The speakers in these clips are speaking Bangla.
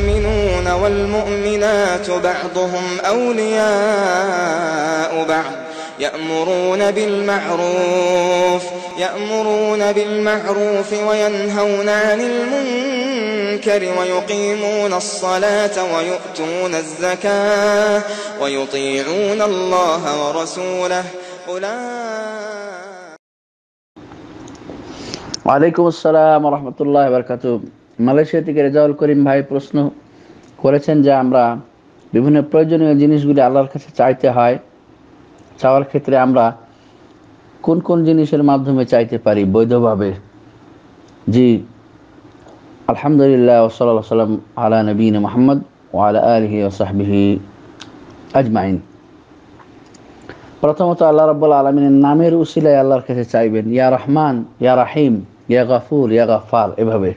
والمؤمنون والمؤمنات بعضهم أولياء بعض يأمرون بالمعروف يأمرون بالمعروف وينهون عن المنكر ويقيمون الصلاة ويؤتون الزكاة ويطيعون الله ورسوله أولئك وعليكم السلام ورحمة الله وبركاته মালয়েশিয়া থেকে রেজাউল করিম ভাই প্রশ্ন করেছেন যে আমরা বিভিন্ন প্রয়োজনীয় জিনিসগুলি আল্লাহর কাছে চাইতে হয় চাওয়ার ক্ষেত্রে আমরা কোন কোন জিনিসের মাধ্যমে চাইতে পারি বৈধভাবে জি আলহামদুলিল্লাহ ওসল্লা সাল্লাম আলা নবীন মোহাম্মদ আলা আলহি সাহবিহি আজমাইন প্রথমত আল্লাহ রব্বুল আলমিনের নামের উসিলায় আল্লাহর কাছে চাইবেন ইয়া রহমান ইয়া রাহিম ইয়া গাফুর ইয়া গাফার এভাবে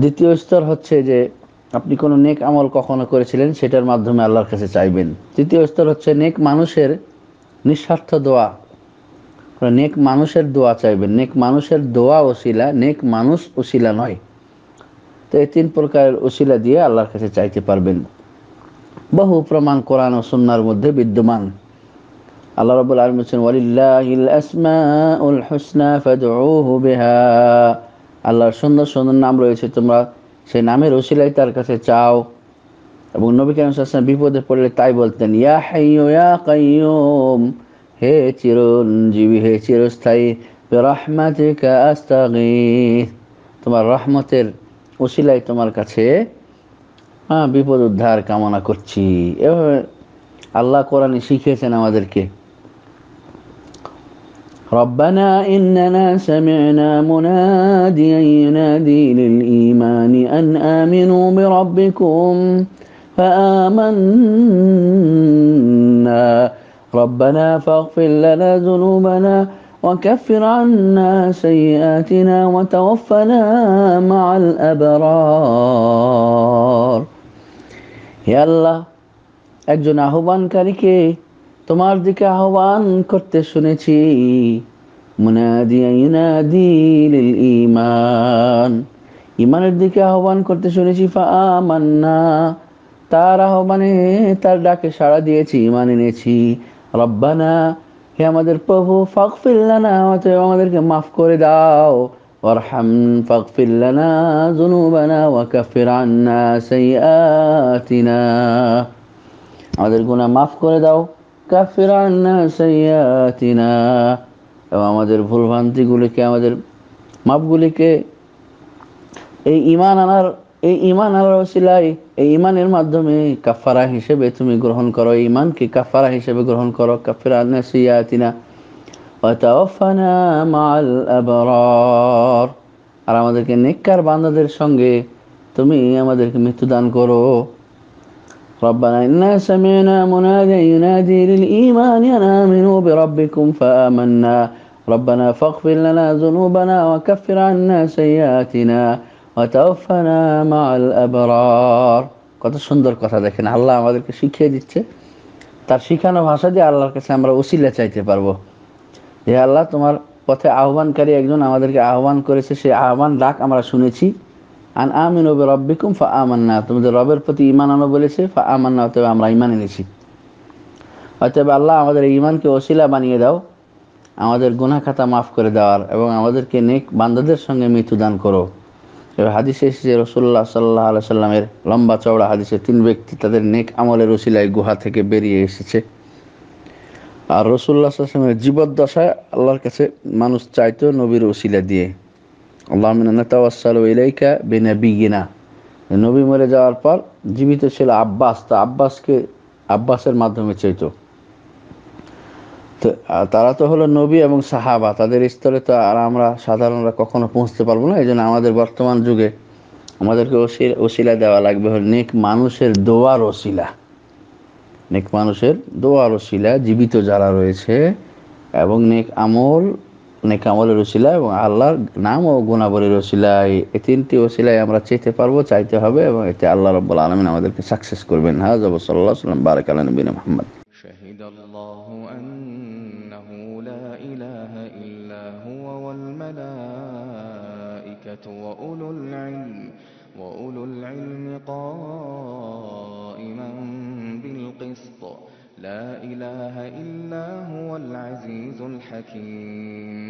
দ্বিতীয় স্তর হচ্ছে যে আপনি কোনো নেক আমল কখনো করেছিলেন সেটার মাধ্যমে আল্লাহর কাছে চাইবেন তৃতীয় স্তর হচ্ছে নেক মানুষের নিঃস্বার্থ দোয়া নেক মানুষের দোয়া চাইবেন নেক মানুষের দোয়া ওসিলা নেক মানুষ ওসিলা নয় তো এই তিন প্রকারের ওসিলা দিয়ে আল্লাহর কাছে চাইতে পারবেন বহু প্রমাণ কোরআন ও সন্ন্যার মধ্যে বিদ্যমান আল্লাহ রবুল আলম বলছেন ওয়ালিল্লাহ আসমাউল হুসনা ফাদউহু বেহা আল্লাহর সুন্দর সুন্দর নাম রয়েছে তোমরা সেই নামের ওসিলাই তার কাছে চাও এবং নবী কেন বিপদে পড়লে তাই বলতেন ইয়া হাইয়ো ইয়া হে চিরঞ্জীবী হে চিরস্থায়ী রহমাতে তোমার রহমতের ওসিলাই তোমার কাছে হ্যাঁ বিপদ উদ্ধার কামনা করছি এভাবে আল্লাহ কোরআনে শিখিয়েছেন আমাদেরকে ربنا إننا سمعنا مناديا ينادي للإيمان أن آمنوا بربكم فآمنا ربنا فاغفر لنا ذنوبنا وكفر عنا سيئاتنا وتوفنا مع الأبرار يلا একজন كاريكي তোমার দিকে আহ্বান করতে শুনেছি ইমান ইমানের দিকে আহ্বান করতে শুনেছি তার আহ্বানে তার ডাকে সাড়া দিয়েছি ইমান এনেছি রব্বানা হে আমাদের প্রভু ফাকফিল্লানা অতএব আমাদেরকে মাফ করে দাও ওয়ারহাম ফাকফিল্লানা জুনুবানা ওয়া কাফির আমাদের গুণা মাফ করে দাও কাফির আন্না সাইয়াতিনা এবং আমাদের ভুলভ্রান্তিগুলিকে আমাদের মাপগুলিকে এই ইমান আনার এই ইমান আনার সিলাই এই ইমানের মাধ্যমে কাফারা হিসেবে তুমি গ্রহণ করো ইমানকে কাফারা হিসেবে গ্রহণ করো কাফির আন্না সাইয়াতিনা আর আমাদেরকে নিকার বান্দাদের সঙ্গে তুমি আমাদেরকে মৃত্যুদান করো ربنا إنا سمعنا مناديا ينادي للإيمان أن آمنوا بربكم فآمنا ربنا فاغفر لنا ذنوبنا وكفر عنا سيئاتنا وتوفنا مع الأبرار কত সুন্দর কথা দেখেন আল্লাহ আমাদেরকে শিখিয়ে দিচ্ছে তার শিখানো ভাষা দিয়ে আল্লাহর কাছে আমরা উসিলা চাইতে পারবো যে আল্লাহ তোমার পথে আহ্বানকারী একজন আমাদেরকে আহ্বান করেছে সেই আহ্বান ডাক আমরা শুনেছি আন আমিন ওবে রব্বিকুম ফা আমান না তোমাদের রবের প্রতি ইমান আনো বলেছে ফা আমান না অতএব আমরা ইমান এনেছি অতএব আল্লাহ আমাদের ইমানকে ওসিলা বানিয়ে দাও আমাদের গুনা খাতা মাফ করে দেওয়ার এবং আমাদেরকে নেক বান্দাদের সঙ্গে মৃত্যু দান করো এবার হাদিসে এসেছে রসুল্লাহ সাল্লাহ আল্লাহ সাল্লামের লম্বা চওড়া হাদিসে তিন ব্যক্তি তাদের নেক আমলের ওসিলায় গুহা থেকে বেরিয়ে এসেছে আর রসুল্লাহ আসলামের জীবদ্দশায় আল্লাহর কাছে মানুষ চাইতো নবীর ওসিলা দিয়ে আল্লাহ নতাওয়াসাল ইলাইকা বেনাবিগিনা নবী মরে যাওয়ার পর জীবিত ছিল আব্বাস তা আব্বাসকে আব্বাসের মাধ্যমে চাইত তো তারা তো হলো নবী এবং সাহাবা তাদের স্তরে তো আর আমরা সাধারণরা কখনো পৌঁছতে পারবো না এই জন্য আমাদের বর্তমান যুগে আমাদেরকে ওসিলা ওসিলা দেওয়া লাগবে হল নেক মানুষের দোয়ার ওসিলা নেক মানুষের দোয়ার ওসিলা জীবিত যারা রয়েছে এবং নেক আমল নেক আমলের ওসিলা এবং আল্লাহর নাম ও গুণাবলীর ওসিলায় এই তিনটি ওসিলায় আমরা চাইতে পারবো চাইতে হবে এবং এতে আল্লাহ রব্বুল আলমিন আমাদেরকে সাকসেস করবেন হাজ আবু সাল্লাহ সাল্লাম বারাক আলম বিন মোহাম্মদ شهد الله أنه لا إله إلا هو والملائكة وأولو العلم وأولو العلم قائما بالقسط لا إله إلا هو العزيز الحكيم